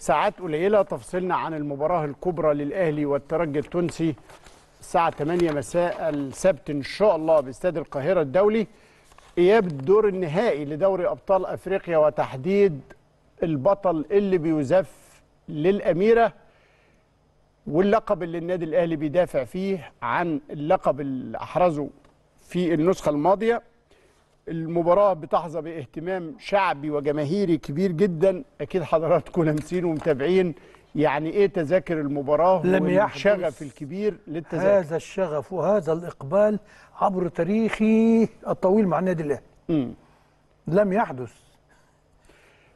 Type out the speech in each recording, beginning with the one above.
ساعات قليلة تفصلنا عن المباراة الكبرى للأهلي والترجي التونسي الساعة 8 مساء السبت إن شاء الله باستاد القاهرة الدولي إياب الدور النهائي لدوري أبطال أفريقيا وتحديد البطل اللي بيزف للأميرة واللقب اللي النادي الأهلي بيدافع فيه عن اللقب اللي أحرزه في النسخة الماضية المباراة بتحظى باهتمام شعبي وجماهيري كبير جدا أكيد حضراتكم لامسين ومتابعين يعني إيه تذاكر المباراة لم الشغف الكبير للتذاكر هذا الشغف وهذا الإقبال عبر تاريخي الطويل مع النادي الأهلي لم يحدث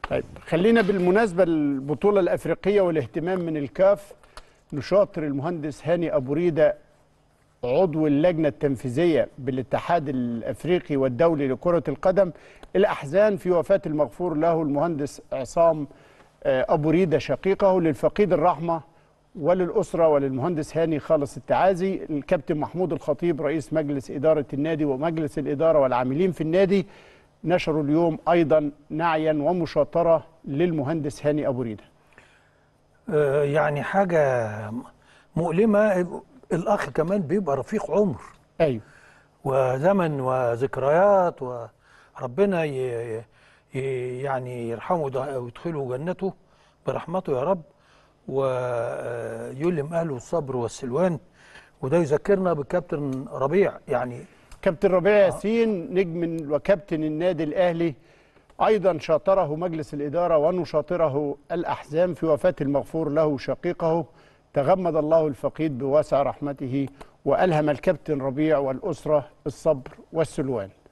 طيب خلينا بالمناسبة البطولة الأفريقية والاهتمام من الكاف نشاطر المهندس هاني أبو ريدة عضو اللجنة التنفيذية بالاتحاد الأفريقي والدولي لكرة القدم الأحزان في وفاة المغفور له المهندس عصام آه، أبو ريدة شقيقه للفقيد الرحمة وللأسرة وللمهندس هاني خالص التعازي الكابتن محمود الخطيب رئيس مجلس إدارة النادي ومجلس الإدارة والعاملين في النادي نشروا اليوم أيضا نعيا ومشاطرة للمهندس هاني أبو ريدة آه، يعني حاجة مؤلمة الاخ كمان بيبقى رفيق عمر ايوه وزمن وذكريات وربنا ي... ي... يعني يرحمه ده ويدخله جنته برحمته يا رب ويلم اهله الصبر والسلوان وده يذكرنا بكابتن ربيع يعني كابتن ربيع ياسين نجم وكابتن النادي الاهلي ايضا شاطره مجلس الاداره ونشاطره الاحزان في وفاه المغفور له شقيقه تغمد الله الفقيد بواسع رحمته وألهم الكابتن ربيع والأسرة الصبر والسلوان